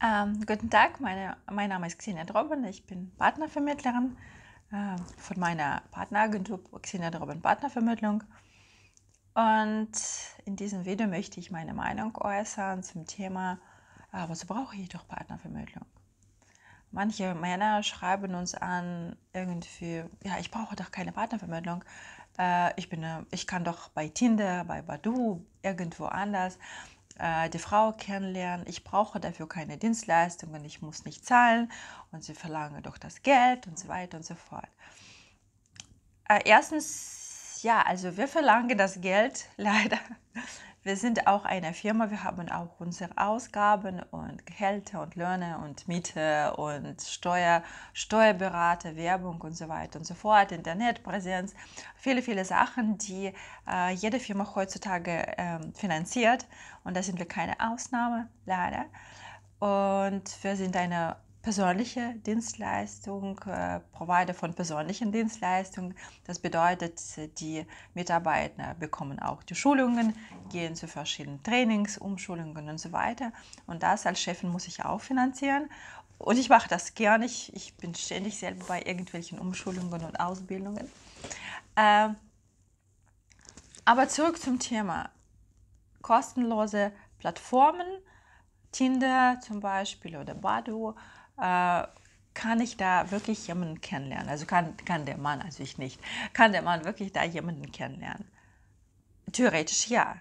Ähm, guten Tag, meine, mein Name ist Xenia Droben, ich bin Partnervermittlerin äh, von meiner Partneragentur Xenia Droben Partnervermittlung. Und in diesem Video möchte ich meine Meinung äußern zum Thema, äh, wozu brauche ich doch Partnervermittlung? Manche Männer schreiben uns an, irgendwie, ja, ich brauche doch keine Partnervermittlung. Äh, ich, bin, äh, ich kann doch bei Tinder, bei Badu, irgendwo anders äh, die Frau kennenlernen. Ich brauche dafür keine Dienstleistungen, ich muss nicht zahlen und sie verlangen doch das Geld und so weiter und so fort. Äh, erstens, ja, also wir verlangen das Geld leider wir sind auch eine Firma, wir haben auch unsere Ausgaben und Gehälter und Löhne und Miete und Steuer, Steuerberater, Werbung und so weiter und so fort, Internetpräsenz, viele, viele Sachen, die äh, jede Firma heutzutage äh, finanziert. Und da sind wir keine Ausnahme, leider. Und wir sind eine persönliche Dienstleistung, äh, Provider von persönlichen Dienstleistungen. Das bedeutet, die Mitarbeiter bekommen auch die Schulungen, gehen zu verschiedenen Trainings, Umschulungen und so weiter. Und das als Chefin muss ich auch finanzieren. Und ich mache das gerne. Ich, ich bin ständig selber bei irgendwelchen Umschulungen und Ausbildungen. Äh, aber zurück zum Thema. Kostenlose Plattformen, Tinder zum Beispiel oder Badu äh, kann ich da wirklich jemanden kennenlernen? Also kann, kann der Mann, also ich nicht, kann der Mann wirklich da jemanden kennenlernen? Theoretisch ja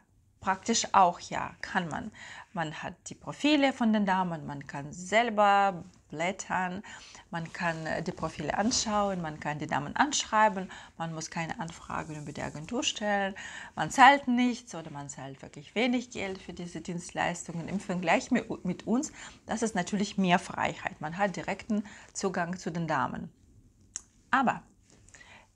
praktisch auch ja, kann man. Man hat die Profile von den Damen, man kann selber blättern, man kann äh, die Profile anschauen, man kann die Damen anschreiben, man muss keine Anfragen über die Agentur stellen, man zahlt nichts oder man zahlt wirklich wenig Geld für diese Dienstleistungen im Vergleich mit uns. Das ist natürlich mehr Freiheit, man hat direkten Zugang zu den Damen. Aber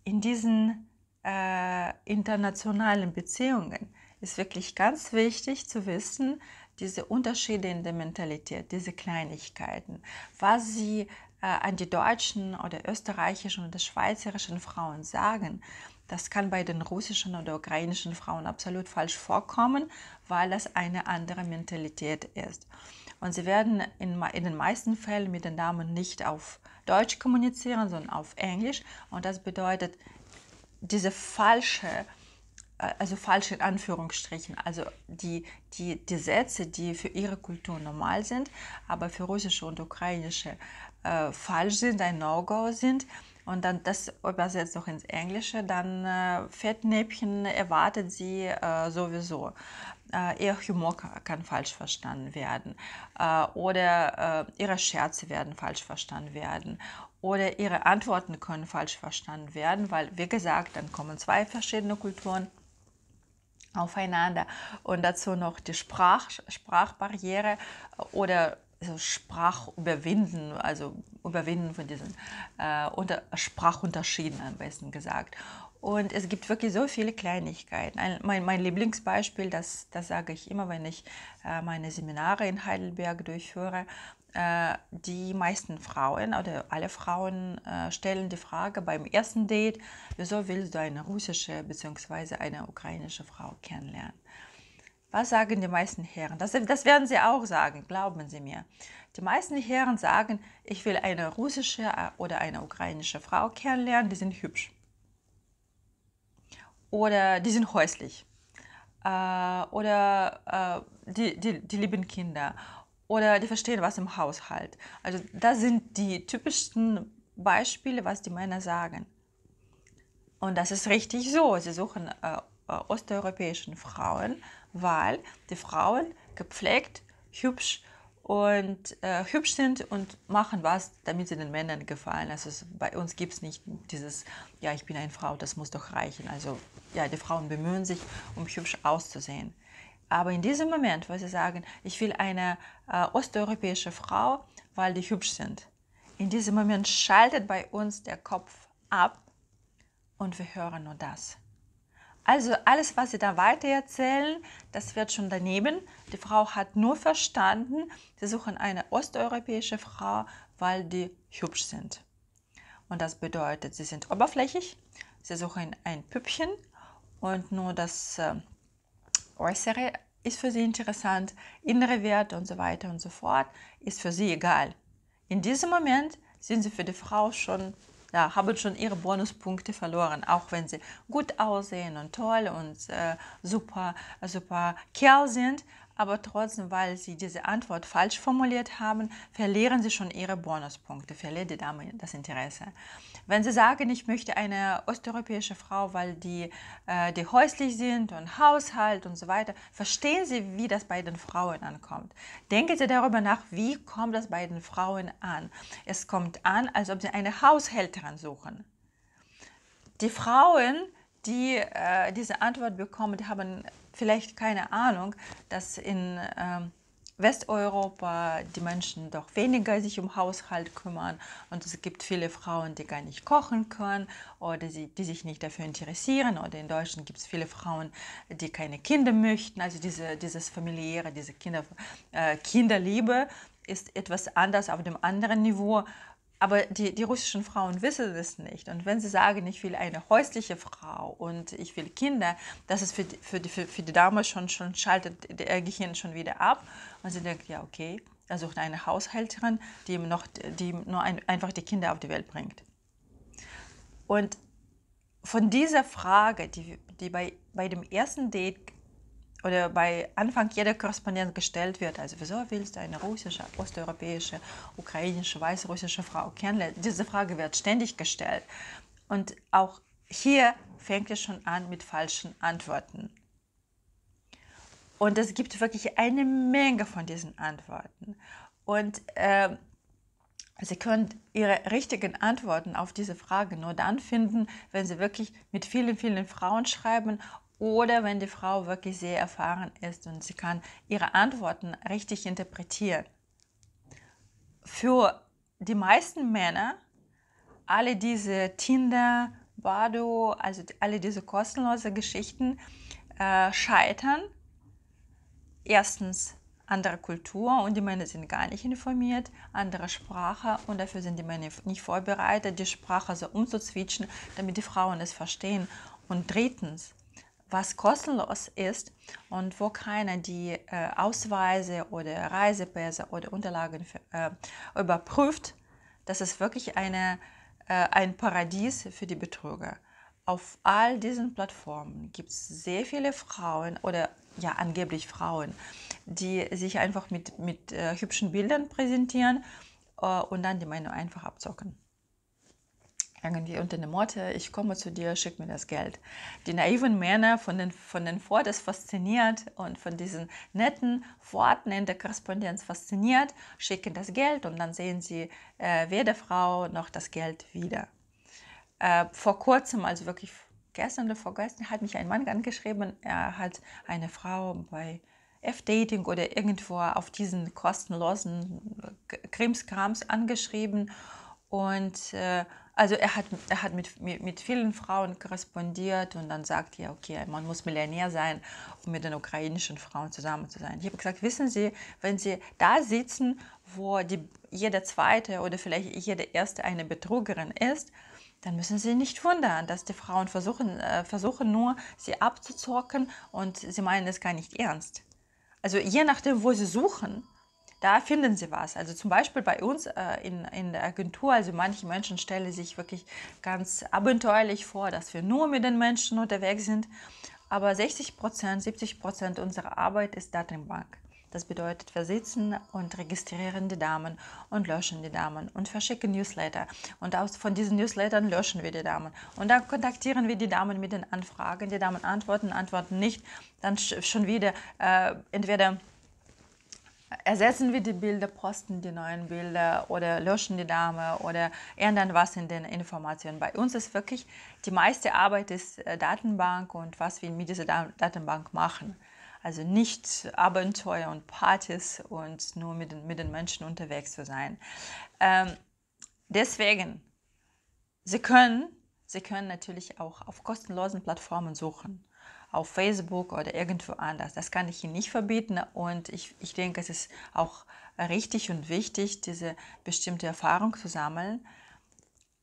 in diesen äh, internationalen Beziehungen ist wirklich ganz wichtig zu wissen, diese Unterschiede in der Mentalität, diese Kleinigkeiten, was sie äh, an die deutschen oder österreichischen oder schweizerischen Frauen sagen, das kann bei den russischen oder ukrainischen Frauen absolut falsch vorkommen, weil das eine andere Mentalität ist. Und sie werden in, in den meisten Fällen mit den Damen nicht auf Deutsch kommunizieren, sondern auf Englisch. Und das bedeutet, diese falsche also falsch in Anführungsstrichen, also die, die, die Sätze, die für ihre Kultur normal sind, aber für russische und ukrainische äh, falsch sind, ein No-Go sind. Und dann das übersetzt noch ins Englische, dann äh, Fettnäpfchen erwartet sie äh, sowieso. Äh, ihr Humor kann falsch verstanden werden äh, oder äh, ihre Scherze werden falsch verstanden werden oder ihre Antworten können falsch verstanden werden, weil, wie gesagt, dann kommen zwei verschiedene Kulturen aufeinander. Und dazu noch die Sprach, Sprachbarriere oder also Sprachüberwinden, also Überwinden von diesen äh, unter, Sprachunterschieden am besten gesagt. Und es gibt wirklich so viele Kleinigkeiten. Ein, mein, mein Lieblingsbeispiel, das, das sage ich immer, wenn ich äh, meine Seminare in Heidelberg durchführe, äh, die meisten Frauen oder alle Frauen äh, stellen die Frage beim ersten Date, wieso willst du eine russische bzw. eine ukrainische Frau kennenlernen? Was sagen die meisten Herren? Das, das, werden sie auch sagen, glauben Sie mir. Die meisten Herren sagen, ich will eine russische äh, oder eine ukrainische Frau kennenlernen, die sind hübsch. Oder die sind häuslich. oder die, die, die lieben Kinder oder die verstehen was im Haushalt. Also das sind die typischsten Beispiele, was die Männer sagen. Und das ist richtig so. Sie suchen äh, äh, osteuropäischen Frauen, weil die Frauen gepflegt, hübsch und äh, hübsch sind und machen was, damit sie den Männern gefallen. Also bei uns gibt es nicht dieses, ja, ich bin eine Frau, das muss doch reichen. Also ja, die Frauen bemühen sich, um hübsch auszusehen. Aber in diesem Moment, wo sie sagen, ich will eine äh, osteuropäische Frau, weil die hübsch sind, in diesem Moment schaltet bei uns der Kopf ab und wir hören nur das. Also alles, was sie da weiter erzählen, das wird schon daneben. Die Frau hat nur verstanden, sie suchen eine osteuropäische Frau, weil die hübsch sind. Und das bedeutet, sie sind oberflächlich, sie suchen ein Püppchen und nur das äh, Äußere ist für sie interessant, innere Werte und so weiter und so fort ist für sie egal. In diesem Moment sind sie für die Frau schon, ja, haben schon ihre Bonuspunkte verloren, auch wenn sie gut aussehen und toll und äh, super, super Kerl sind, aber trotzdem, weil sie diese Antwort falsch formuliert haben, verlieren sie schon ihre Bonuspunkte, verliert die Dame das Interesse. Wenn sie sagen, ich möchte eine osteuropäische Frau, weil die, äh, die häuslich sind und Haushalt und so weiter, verstehen sie, wie das bei den Frauen ankommt. Denken sie darüber nach, wie kommt das bei den Frauen an. Es kommt an, als ob sie eine Haushälterin suchen. Die Frauen die äh, diese Antwort bekommen, die haben vielleicht keine Ahnung, dass in ähm, Westeuropa die Menschen doch weniger sich um Haushalt kümmern und es gibt viele Frauen, die gar nicht kochen können oder sie, die sich nicht dafür interessieren oder in Deutschland gibt es viele Frauen, die keine Kinder möchten. Also diese, dieses familiäre, diese Kinder, äh, Kinderliebe ist etwas anders auf dem anderen Niveau aber die, die russischen Frauen wissen das nicht. Und wenn sie sagen, ich will eine häusliche Frau und ich will Kinder, das ist für die, für die, für die Dame schon, schon schaltet der Gehirn schon wieder ab. Und sie denkt, ja, okay, er sucht eine Haushälterin, die ihm, noch, die ihm nur ein, einfach die Kinder auf die Welt bringt. Und von dieser Frage, die, die bei, bei dem ersten Date oder bei Anfang jeder Korrespondenz gestellt wird. Also wieso willst du eine russische, osteuropäische, ukrainische, weißrussische Frau kennenlernen? Diese Frage wird ständig gestellt. Und auch hier fängt es schon an mit falschen Antworten. Und es gibt wirklich eine Menge von diesen Antworten. Und äh, Sie können Ihre richtigen Antworten auf diese Frage nur dann finden, wenn Sie wirklich mit vielen, vielen Frauen schreiben oder wenn die Frau wirklich sehr erfahren ist und sie kann ihre Antworten richtig interpretieren. Für die meisten Männer, alle diese Tinder, Bado, also alle diese kostenlosen Geschichten äh, scheitern. Erstens andere Kultur und die Männer sind gar nicht informiert, andere Sprache und dafür sind die Männer nicht vorbereitet, die Sprache so umzuzwitschen, damit die Frauen es verstehen. Und drittens, was kostenlos ist und wo keiner die äh, Ausweise oder Reisepässe oder Unterlagen für, äh, überprüft, das ist wirklich eine, äh, ein Paradies für die Betrüger. Auf all diesen Plattformen gibt es sehr viele Frauen oder ja angeblich Frauen, die sich einfach mit, mit äh, hübschen Bildern präsentieren äh, und dann die Meinung einfach abzocken irgendwie unter dem Motto, ich komme zu dir, schick mir das Geld. Die naiven Männer von den, von den Fordes fasziniert und von diesen netten Worten in der Korrespondenz fasziniert, schicken das Geld und dann sehen sie äh, weder Frau noch das Geld wieder. Äh, vor kurzem, also wirklich gestern oder vorgestern, hat mich ein Mann angeschrieben, er hat eine Frau bei F-Dating oder irgendwo auf diesen kostenlosen Krimskrams angeschrieben und äh, also er hat, er hat mit, mit, vielen Frauen korrespondiert und dann sagt er, okay, man muss Millionär sein, um mit den ukrainischen Frauen zusammen zu sein. Ich habe gesagt, wissen Sie, wenn Sie da sitzen, wo die, jeder zweite oder vielleicht jeder erste eine Betrügerin ist, dann müssen Sie nicht wundern, dass die Frauen versuchen, äh, versuchen nur, sie abzuzocken und sie meinen es gar nicht ernst. Also je nachdem, wo sie suchen, da finden sie was. Also zum Beispiel bei uns äh, in, in der Agentur, also manche Menschen stellen sich wirklich ganz abenteuerlich vor, dass wir nur mit den Menschen unterwegs sind. Aber 60 Prozent, 70 Prozent unserer Arbeit ist Datenbank. Das bedeutet, wir sitzen und registrieren die Damen und löschen die Damen und verschicken Newsletter. Und aus, von diesen Newslettern löschen wir die Damen. Und dann kontaktieren wir die Damen mit den Anfragen. Die Damen antworten, antworten nicht. Dann schon wieder äh, entweder ersetzen wir die Bilder, posten die neuen Bilder oder löschen die Dame oder ändern was in den Informationen. Bei uns ist wirklich die meiste Arbeit ist äh, Datenbank und was wir mit dieser Datenbank machen. Also nicht Abenteuer und Partys und nur mit den, mit den Menschen unterwegs zu sein. Ähm, deswegen, Sie können, Sie können natürlich auch auf kostenlosen Plattformen suchen auf Facebook oder irgendwo anders. Das kann ich Ihnen nicht verbieten und ich, ich denke, es ist auch richtig und wichtig, diese bestimmte Erfahrung zu sammeln.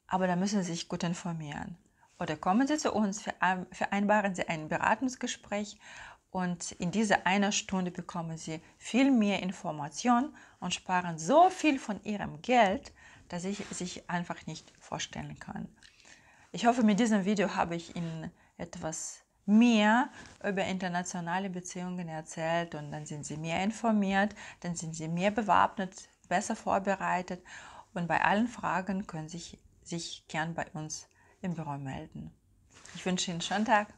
Aber da müssen Sie sich gut informieren. Oder kommen Sie zu uns, ähm, vereinbaren Sie ein Beratungsgespräch und in dieser einer Stunde bekommen Sie viel mehr Informationen und sparen so viel von Ihrem Geld, dass ich sich einfach nicht vorstellen kann. Ich hoffe, mit diesem Video habe ich Ihnen etwas mehr über internationale Beziehungen erzählt und dann sind sie mehr informiert, dann sind sie mehr bewappnet, besser vorbereitet und bei allen Fragen können sie sich gern bei uns im Büro melden. Ich wünsche Ihnen einen schönen Tag.